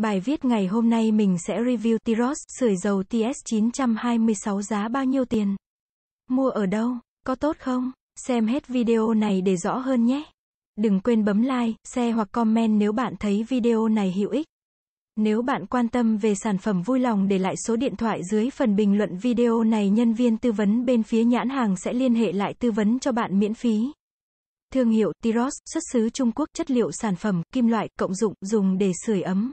Bài viết ngày hôm nay mình sẽ review Tiros, sưởi dầu TS926 giá bao nhiêu tiền? Mua ở đâu? Có tốt không? Xem hết video này để rõ hơn nhé. Đừng quên bấm like, share hoặc comment nếu bạn thấy video này hữu ích. Nếu bạn quan tâm về sản phẩm vui lòng để lại số điện thoại dưới phần bình luận video này nhân viên tư vấn bên phía nhãn hàng sẽ liên hệ lại tư vấn cho bạn miễn phí. Thương hiệu Tiros, xuất xứ Trung Quốc, chất liệu sản phẩm, kim loại, cộng dụng, dùng để sưởi ấm.